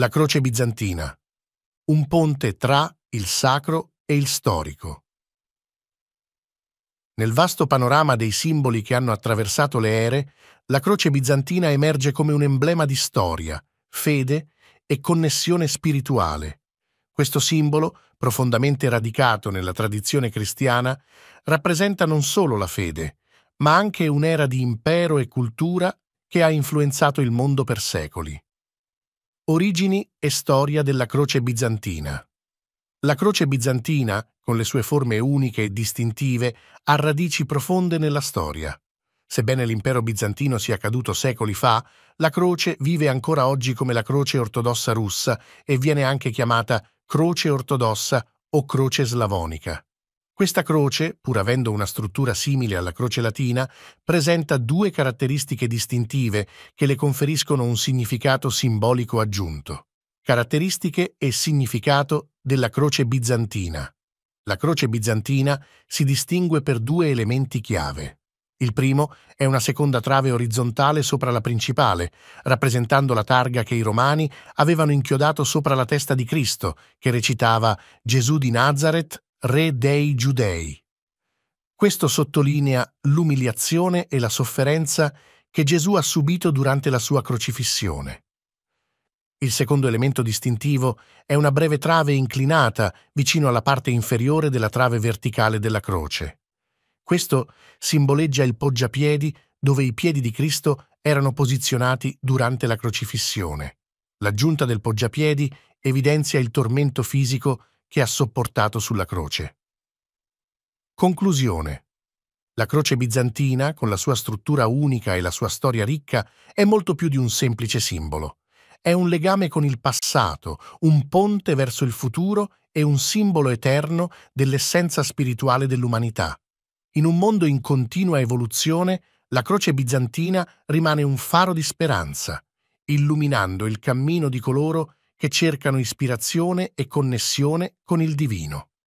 la croce bizantina, un ponte tra il sacro e il storico. Nel vasto panorama dei simboli che hanno attraversato le ere, la croce bizantina emerge come un emblema di storia, fede e connessione spirituale. Questo simbolo, profondamente radicato nella tradizione cristiana, rappresenta non solo la fede, ma anche un'era di impero e cultura che ha influenzato il mondo per secoli. Origini e storia della croce bizantina. La croce bizantina, con le sue forme uniche e distintive, ha radici profonde nella storia. Sebbene l'impero bizantino sia caduto secoli fa, la croce vive ancora oggi come la croce ortodossa russa e viene anche chiamata croce ortodossa o croce slavonica. Questa croce, pur avendo una struttura simile alla croce latina, presenta due caratteristiche distintive che le conferiscono un significato simbolico aggiunto. Caratteristiche e significato della croce bizantina. La croce bizantina si distingue per due elementi chiave. Il primo è una seconda trave orizzontale sopra la principale, rappresentando la targa che i romani avevano inchiodato sopra la testa di Cristo, che recitava Gesù di Nazareth, re dei giudei. Questo sottolinea l'umiliazione e la sofferenza che Gesù ha subito durante la sua crocifissione. Il secondo elemento distintivo è una breve trave inclinata vicino alla parte inferiore della trave verticale della croce. Questo simboleggia il poggiapiedi dove i piedi di Cristo erano posizionati durante la crocifissione. L'aggiunta del poggiapiedi evidenzia il tormento fisico che ha sopportato sulla croce. Conclusione. La croce bizantina, con la sua struttura unica e la sua storia ricca, è molto più di un semplice simbolo. È un legame con il passato, un ponte verso il futuro e un simbolo eterno dell'essenza spirituale dell'umanità. In un mondo in continua evoluzione, la croce bizantina rimane un faro di speranza, illuminando il cammino di coloro che, che cercano ispirazione e connessione con il divino.